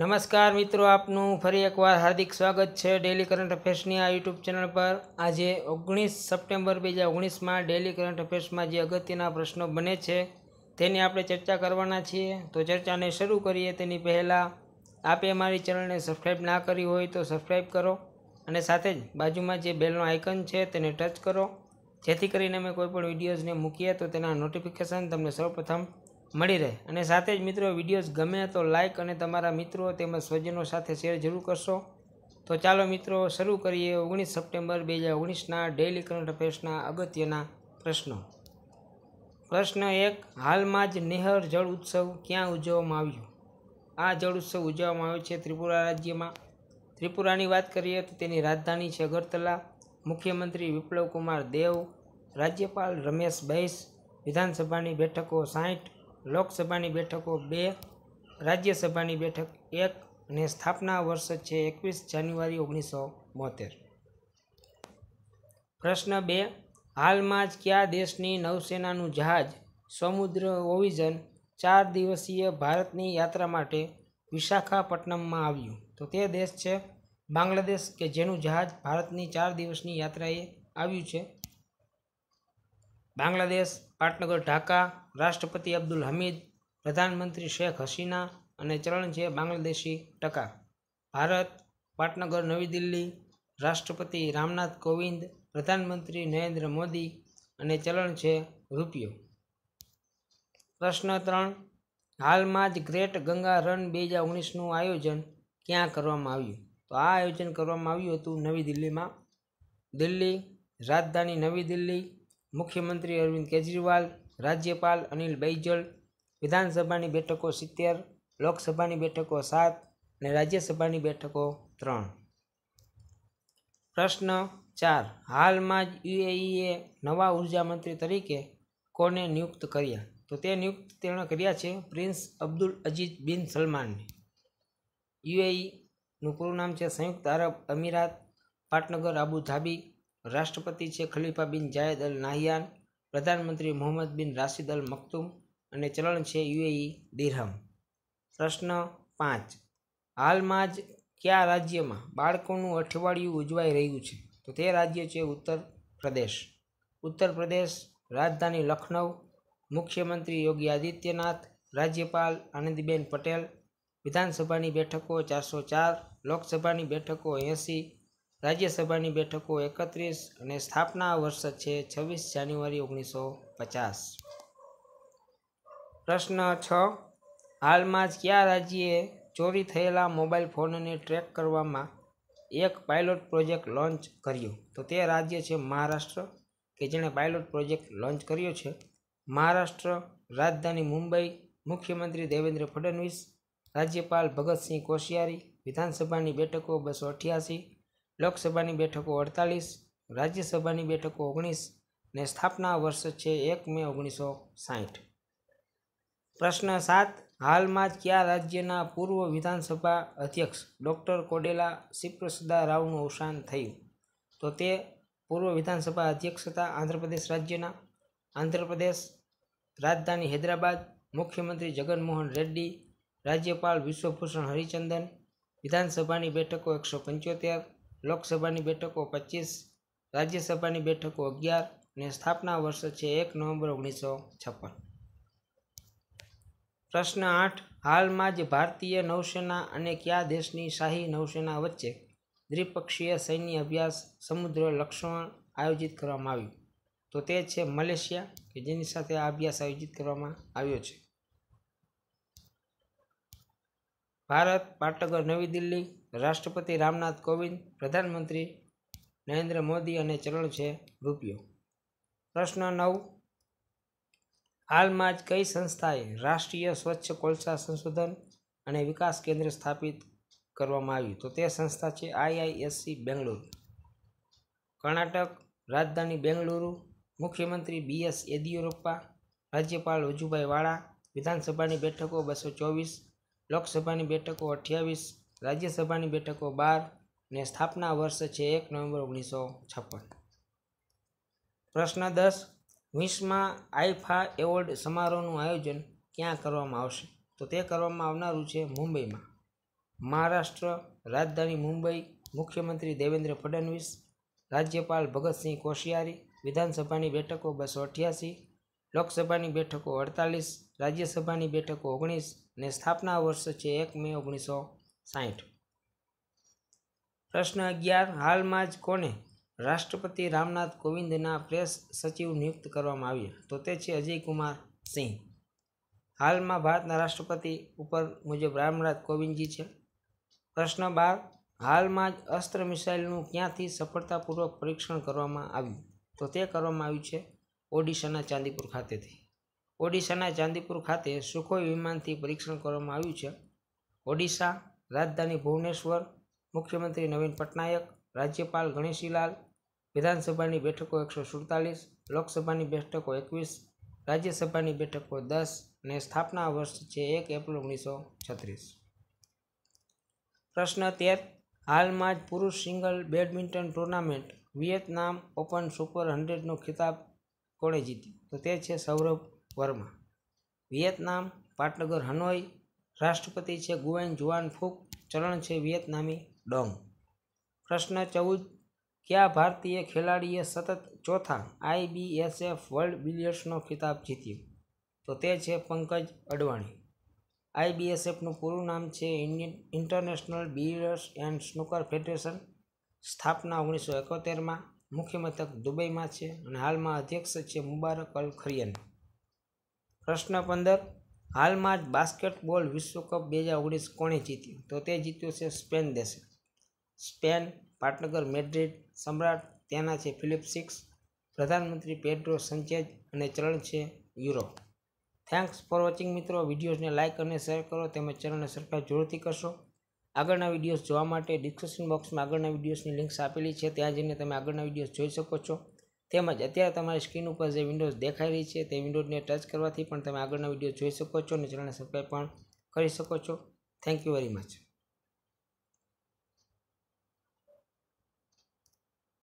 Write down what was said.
નમસ્કાર મિત્રો આપનું ફરી એકવાર હાર્દિક સ્વાગત છે ડેલી કરંટ અફેર્સની આ યુટ્યુબ ચેનલ પર આજે ઓગણીસ સપ્ટેમ્બર બે હજાર ઓગણીસમાં ડેલી કરંટ અફેર્સમાં જે અગત્યના પ્રશ્નો બને છે તેની આપણે ચર્ચા કરવાના છીએ તો ચર્ચાને શરૂ કરીએ તેની પહેલાં આપે અમારી ચેનલને સબસ્ક્રાઈબ ના કરી હોય તો સબસ્ક્રાઈબ કરો અને સાથે જ બાજુમાં જે બેલનો આઇકન છે તેને ટચ કરો જેથી કરીને અમે કોઈપણ વિડીયોઝને મૂકીએ તો તેના નોટિફિકેશન તમને સૌપ્રથમ મળી રહે અને સાથે જ મિત્રો વિડીયોઝ ગમે તો લાઇક અને તમારા મિત્રો તેમજ સ્વજનો સાથે શેર જરૂર કરશો તો ચાલો મિત્રો શરૂ કરીએ ઓગણીસ સપ્ટેમ્બર બે હજાર ઓગણીસના ડેઇલી કરંટ અફેર્સના અગત્યના પ્રશ્નો પ્રશ્ન એક હાલમાં જ નેહર જળ ઉત્સવ ક્યાં ઉજવવામાં આવ્યો આ જળ ઉત્સવ ઉજવવામાં આવ્યો છે ત્રિપુરા રાજ્યમાં ત્રિપુરાની વાત કરીએ તો તેની રાજધાની છે અગરતલા મુખ્યમંત્રી વિપ્લવ કુમાર દેવ રાજ્યપાલ રમેશ બૈસ વિધાનસભાની બેઠકો સાહીઠ લોકસભાની બેઠકો બે રાજ્યસભાની બેઠક એક અને સ્થાપના વર્ષ છે એકવીસ જાન્યુઆરી ઓગણીસો બોતેર પ્રશ્ન બે હાલમાં જ કયા દેશની નૌસેનાનું જહાજ સમુદ્ર ઓવિઝન ચાર દિવસીય ભારતની યાત્રા માટે વિશાખાપટ્ટનમમાં આવ્યું તો તે દેશ છે બાંગ્લાદેશ કે જેનું જહાજ ભારતની ચાર દિવસની યાત્રાએ આવ્યું છે બાંગ્લાદેશ પાટનગર ઢાકા રાષ્ટ્રપતિ અબ્દુલ હમીદ પ્રધાનમંત્રી શેખ હસીના અને ચરણ છે બાંગ્લાદેશી ટકા ભારત પાટનગર નવી દિલ્હી રાષ્ટ્રપતિ રામનાથ કોવિંદ પ્રધાનમંત્રી નરેન્દ્ર મોદી અને ચલણ છે રૂપિયો પ્રશ્ન ત્રણ હાલમાં જ ગ્રેટ ગંગા રન બે હજાર ઓગણીસનું આયોજન ક્યાં કરવામાં આવ્યું તો આ આયોજન કરવામાં આવ્યું હતું નવી દિલ્હીમાં દિલ્હી રાજધાની નવી દિલ્હી મુખ્યમંત્રી અરવિંદ કેજરીવાલ રાજ્યપાલ અનિલ બૈજલ વિધાનસભાની બેઠકો સિત્તેર લોકસભાની બેઠકો સાત અને રાજ્યસભાની બેઠકો ત્રણ પ્રશ્ન ચાર હાલમાં જ યુએઈએ નવા ઉર્જા મંત્રી તરીકે કોને નિયુક્ત કર્યા તો તે નિયુક્ત તેણે કર્યા છે પ્રિન્સ અબ્દુલ અજીઝ બિન સલમાનને યુએઈનું પૂરું નામ છે સંયુક્ત અરબ અમીરાત પાટનગર આબુધાબી રાષ્ટ્રપતિ છે ખલીફા બિન જાયદ અલ નાહયાન પ્રધાનમંત્રી મોહમ્મદ બિન રાશિદ અલ મક્તુમ અને ચલણ છે યુએઈ દિરહમ પ્રશ્ન પાંચ હાલમાં જ કયા રાજ્યમાં બાળકોનું અઠવાડિયું ઉજવાઈ રહ્યું છે તો તે રાજ્ય છે ઉત્તર પ્રદેશ ઉત્તર પ્રદેશ રાજધાની લખનૌ મુખ્યમંત્રી યોગી આદિત્યનાથ રાજ્યપાલ આનંદીબેન પટેલ વિધાનસભાની બેઠકો ચારસો ચાર લોકસભાની બેઠકો એંસી રાજ્યસભાની બેઠકો એકત્રીસ અને સ્થાપના વર્ષ છે છવ્વીસ જાન્યુઆરી ઓગણીસો પચાસ પ્રશ્ન છ હાલમાં જ કયા રાજ્યે ચોરી થયેલા મોબાઈલ ફોનને ટ્રેક કરવામાં એક પાયલોટ પ્રોજેક્ટ લોન્ચ કર્યું તો તે રાજ્ય છે મહારાષ્ટ્ર કે જેણે પાયલોટ પ્રોજેક્ટ લોન્ચ કર્યો છે મહારાષ્ટ્ર રાજધાની મુંબઈ મુખ્યમંત્રી દેવેન્દ્ર ફડણવીસ રાજ્યપાલ ભગતસિંહ કોશિયારી વિધાનસભાની બેઠકો બસો અઠ્યાસી લોકસભાની બેઠકો અડતાલીસ રાજ્યસભાની બેઠકો ઓગણીસ ને સ્થાપના વર્ષ છે એક મે ઓગણીસો સાહીઠ પ્રશ્ન સાત હાલમાં જ કયા રાજ્યના પૂર્વ વિધાનસભા અધ્યક્ષ ડૉક્ટર કોડેલા શિપ્રસદા રાવનું અવસાન થયું તો તે પૂર્વ વિધાનસભા અધ્યક્ષ હતા આંધ્રપ્રદેશ રાજ્યના આંધ્રપ્રદેશ રાજધાની હૈદરાબાદ મુખ્યમંત્રી જગનમોહન રેડ્ડી રાજ્યપાલ વિશ્વભૂષણ હરિચંદન વિધાનસભાની બેઠકો એકસો પંચોતેર લોકસભાની બેઠકો પચીસ રાજ્યસભાની બેઠકો અગિયાર અને સ્થાપના વર્ષ છે એક નવેમ્બર ઓગણીસો છપ્પન પ્રશ્ન આઠ હાલમાં જ ભારતીય નૌસેના અને કયા દેશની શાહી નૌસેના વચ્ચે દ્વિપક્ષીય સૈન્ય અભ્યાસ સમુદ્ર લક્ષણ આયોજિત કરવામાં આવ્યું તો તે છે મલેશિયા કે જેની સાથે આ અભ્યાસ આયોજિત કરવામાં આવ્યો છે ભારત પાટનગર નવી દિલ્હી રાષ્ટ્રપતિ રામનાથ કોવિંદ પ્રધાનમંત્રી નરેન્દ્ર મોદી અને ચરણ છે રૂપિયો પ્રશ્ન નવ હાલમાં જ કઈ સંસ્થાએ રાષ્ટ્રીય સ્વચ્છ કોલસા સંશોધન અને વિકાસ કેન્દ્ર સ્થાપિત કરવામાં આવ્યું તો તે સંસ્થા છે આઈઆઈએસસી બેંગલુરુ કર્ણાટક રાજધાની બેંગલુરુ મુખ્યમંત્રી બી એસ યેદિયુરપ્પા રાજ્યપાલ વજુભાઈ વાળા વિધાનસભાની બેઠકો બસો ચોવીસ લોકસભાની બેઠકો અઠ્યાવીસ રાજ્યસભાની બેઠકો બાર ને સ્થાપના વર્ષ છે એક નવેમ્બર ઓગણીસો છપ્પન પ્રશ્ન દસ વીસમાં આઈફા એવોર્ડ સમારોહનું આયોજન ક્યાં કરવામાં આવશે તો તે કરવામાં આવનારું છે મુંબઈમાં મહારાષ્ટ્ર રાજધાની મુંબઈ મુખ્યમંત્રી દેવેન્દ્ર ફડણવીસ રાજ્યપાલ ભગતસિંહ કોશિયારી વિધાનસભાની બેઠકો બસો અઠ્યાસી લોકસભાની બેઠકો અડતાલીસ રાજ્યસભાની બેઠકો ઓગણીસ ને સ્થાપના વર્ષ છે એક મે ઓગણીસો સાહીઠ પ્રશ્ન અગિયાર હાલમાં જ કોને રાષ્ટ્રપતિ રામનાથ કોવિંદના પ્રેસ સચિવ નિયુક્ત કરવામાં આવ્યા તો તે છે અજય કુમાર સિંહ હાલમાં ભારતના રાષ્ટ્રપતિ ઉપર મુજબ રામનાથ કોવિંદજી છે પ્રશ્ન બાર હાલમાં જ અસ્ત્ર મિસાઇલનું ક્યાંથી સફળતાપૂર્વક પરીક્ષણ કરવામાં આવ્યું તો તે કરવામાં આવ્યું છે ઓડિશાના ચાંદીપુર ખાતેથી ઓડિશાના ચાંદીપુર ખાતે સુખોઈ વિમાનથી પરીક્ષણ કરવામાં આવ્યું છે ઓડિશા રાજધાની ભુવનેશ્વર મુખ્યમંત્રી નવીન પટનાયક રાજ્યપાલ ગણેશીલાલ વિધાનસભાની બેઠકો એકસો સુડતાલીસ લોકસભાની બેઠકો એકવીસ રાજ્યસભાની બેઠકો દસ અને સ્થાપના વર્ષ છે એક એપ્રિલ ઓગણીસો છત્રીસ પ્રશ્ન તેર હાલમાં જ પુરુષ single badminton tournament Vietnam open super હંડ્રેડનો ખિતાબ કોણે જીત્યો તો તે છે સૌરભ વર્મા વિયેતનામ પાટનગર હનોઈ રાષ્ટ્રપતિ છે ગુએન જુઆન ફૂક ચલણ છે વિયેતનામી ડોંગ પ્રશ્ન ચૌદ કયા ભારતીય ખેલાડીએ સતત ચોથા આઈબીએસએફ વર્લ્ડ બિલિયર્સનો ખિતાબ જીત્યો તો તે છે પંકજ અડવાણી આઈબીએસએફનું પૂરું નામ છે Indian international billiards and snooker federation સ્થાપના ઓગણીસો એકોતેરમાં મુખ્ય મથક દુબઈમાં છે અને હાલમાં અધ્યક્ષ છે મુબારક અલ ખરિયન પ્રશ્ન પંદર હાલમાં જ બાસ્કેટબોલ વિશ્વકપ બે હજાર ઓગણીસ કોણે જીત્યું તો તે જીત્યું છે સ્પેન દેશે સ્પેન પાટનગર મેડ્રિડ સમ્રાટ તેના છે ફિલિપ સિક્સ પ્રધાનમંત્રી પેડ્રો સંચેજ અને ચરણ છે યુરો થેન્ક્સ ફોર વોચિંગ મિત્રો વિડીયોઝને લાઇક અને શેર કરો તેમજ ચેનલને સબસ્ક્રાઈબ જરૂરથી કરશો આગળના વિડીયોઝ જોવા માટે ડિસ્ક્રિપ્શન બોક્સમાં આગળના વિડીયોઝની લિંક્સ આપેલી છે ત્યાં જઈને તમે આગળના વિડીયોઝ જોઈ શકો છો તેમજ અત્યારે તમારી સ્ક્રીન ઉપર જે વિન્ડોઝ દેખાઈ રહી છે તે વિન્ડોઝને ટચ કરવાથી પણ તમે આગળના વિડીયો જોઈ શકો છો અને ચેનલને સબસ્ક્રાઈબ પણ કરી શકો છો થેન્ક યુ વેરી મચ